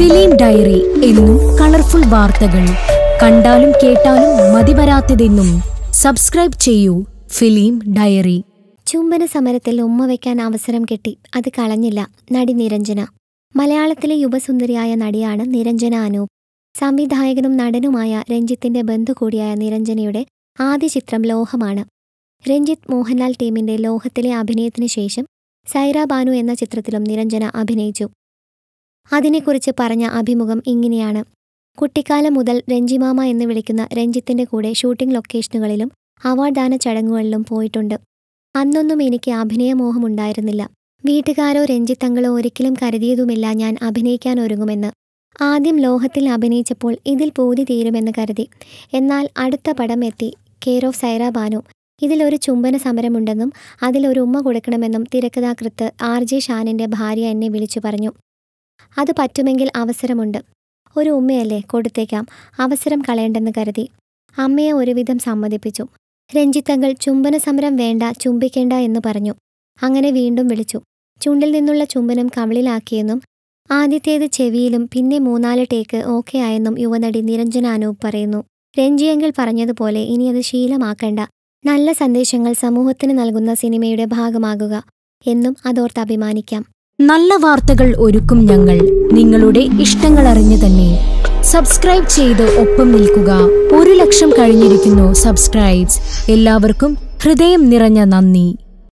film diary എന്നും colourful വാർത്തകൾ കണ്ടാലും കേട്ടാലും വരാത്തതെന്നും സബ്സ്ക്രൈബ് ചെയ്യൂ ഫിലിം ഡയറി ചുംബന സമരത്തിൽ ഉമ്മ വയ്ക്കാൻ അവസരം കിട്ടി അത് കളഞ്ഞില്ല നടി നിരഞ്ജന മലയാളത്തിലെ യുവസുന്ദരിയായ നടിയാണ് നിരഞ്ജന അനൂപ് സംവിധായകനും നടനുമായ രഞ്ജിത്തിന്റെ ബന്ധു കൂടിയായ നിരഞ്ജനയുടെ ആദ്യ ചിത്രം ലോഹമാണ് രഞ്ജിത്ത് മോഹൻലാൽ ടീമിന്റെ ലോഹത്തിലെ അഭിനയത്തിനു ശേഷം സൈറ ബാനു എന്ന ചിത്രത്തിലും നിരഞ്ജന അഭിനയിച്ചു അതിനെക്കുറിച്ച് പറഞ്ഞ അഭിമുഖം ഇങ്ങനെയാണ് കുട്ടിക്കാലം മുതൽ രഞ്ജിമാമ എന്ന് വിളിക്കുന്ന രഞ്ജിത്തിന്റെ കൂടെ ഷൂട്ടിംഗ് ലൊക്കേഷനുകളിലും അവാർഡാന ചടങ്ങുകളിലും പോയിട്ടുണ്ട് അന്നൊന്നും എനിക്ക് അഭിനയമോഹമുണ്ടായിരുന്നില്ല വീട്ടുകാരോ രഞ്ജിത്തങ്ങളോ ഒരിക്കലും കരുതിയതുമില്ല ഞാൻ അഭിനയിക്കാൻ ഒരുങ്ങുമെന്ന് ആദ്യം ലോഹത്തിൽ അഭിനയിച്ചപ്പോൾ ഇതിൽ പൂതി തീരുമെന്ന് കരുതി എന്നാൽ അടുത്ത പടം എത്തി കെയർ ഓഫ് സൈറ ബാനു ഇതിലൊരു ചുംബന സമരമുണ്ടെന്നും അതിലൊരു ഉമ്മ കൊടുക്കണമെന്നും തിരക്കഥാകൃത്ത് ആർ ജെ ഷാനിൻ്റെ ഭാര്യ എന്നെ വിളിച്ചു പറഞ്ഞു അത് പറ്റുമെങ്കിൽ അവസരമുണ്ട് ഒരു ഉമ്മയല്ലേ കൊടുത്തേക്കാം അവസരം കളയണ്ടെന്ന് കരുതി അമ്മയെ ഒരുവിധം സമ്മതിപ്പിച്ചു രഞ്ജിത്തങ്ങൾ ചുംബന സമരം വേണ്ട ചുംബിക്കേണ്ട എന്ന് പറഞ്ഞു അങ്ങനെ വീണ്ടും വിളിച്ചു ചുണ്ടിൽ നിന്നുള്ള ചുംബനം കവിളിലാക്കിയെന്നും ആദ്യത്തേത് ചെവിയിലും പിന്നെ മൂന്നാല് ടേക്ക് ഓക്കെ ആയെന്നും യുവനടി നിരഞ്ജന അനൂപ് പറയുന്നു രഞ്ജിയെങ്കിൽ പറഞ്ഞതുപോലെ ഇനി അത് ശീലമാക്കണ്ട നല്ല സന്ദേശങ്ങൾ സമൂഹത്തിന് നൽകുന്ന സിനിമയുടെ ഭാഗമാകുക എന്നും അതോർത്ത് അഭിമാനിക്കാം നല്ല വാർത്തകൾ ഒരുക്കും ഞങ്ങൾ നിങ്ങളുടെ ഇഷ്ടങ്ങൾ അറിഞ്ഞു തന്നെ സബ്സ്ക്രൈബ് ചെയ്ത് ഒപ്പം നിൽക്കുക ഒരു ലക്ഷം കഴിഞ്ഞിരിക്കുന്നു സബ്സ്ക്രൈബ്സ് എല്ലാവർക്കും ഹൃദയം നിറഞ്ഞ നന്ദി